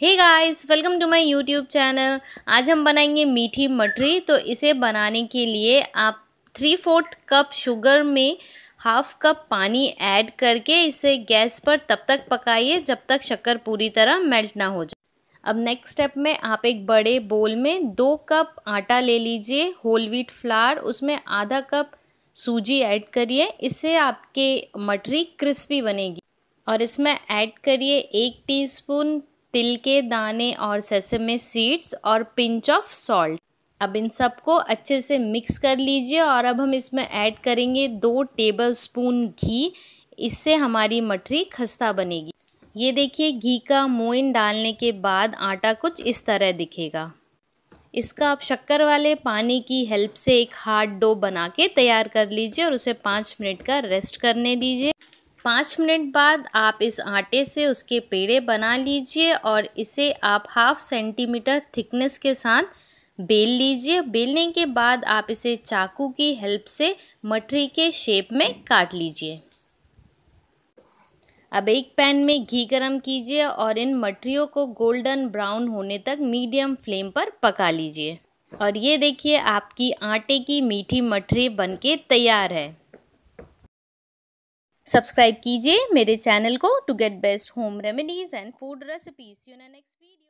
hey guys welcome to my YouTube channel आज हम बनाएंगे मीठी मटरी तो इसे बनाने के लिए आप थ्री फोर्थ कप शुगर में हाफ कप पानी ऐड करके इसे गैस पर तब तक पकाइए जब तक शक्कर पूरी तरह मेल्ट ना हो जाए अब नेक्स्ट स्टेप में आप एक बड़े बोल में दो कप आटा ले लीजिए होल व्हीट फ्लार उसमें आधा कप सूजी ऐड करिए इससे आपके मटरी क्रिस्पी बनेगी और इसमें ऐड करिए एक टीस्पून तिल के दाने और सेसमे सीड्स और पिंच ऑफ सॉल्ट अब इन सबको अच्छे से मिक्स कर लीजिए और अब हम इसमें ऐड करेंगे दो टेबल स्पून घी इससे हमारी मठरी खस्ता बनेगी ये देखिए घी का मोइन डालने के बाद आटा कुछ इस तरह दिखेगा इसका आप शक्कर वाले पानी की हेल्प से एक हार्ड डो बना के तैयार कर लीजिए और उसे पाँच मिनट का रेस्ट करने दीजिए पाँच मिनट बाद आप इस आटे से उसके पेड़े बना लीजिए और इसे आप हाफ सेंटीमीटर थिकनेस के साथ बेल लीजिए बेलने के बाद आप इसे चाकू की हेल्प से मठरी के शेप में काट लीजिए अब एक पैन में घी गरम कीजिए और इन मठरियों को गोल्डन ब्राउन होने तक मीडियम फ्लेम पर पका लीजिए और ये देखिए आपकी आटे की मीठी मठरी बनके तैयार है सब्सक्राइब कीजिए मेरे चैनल को to get best home remedies and food recipes you next video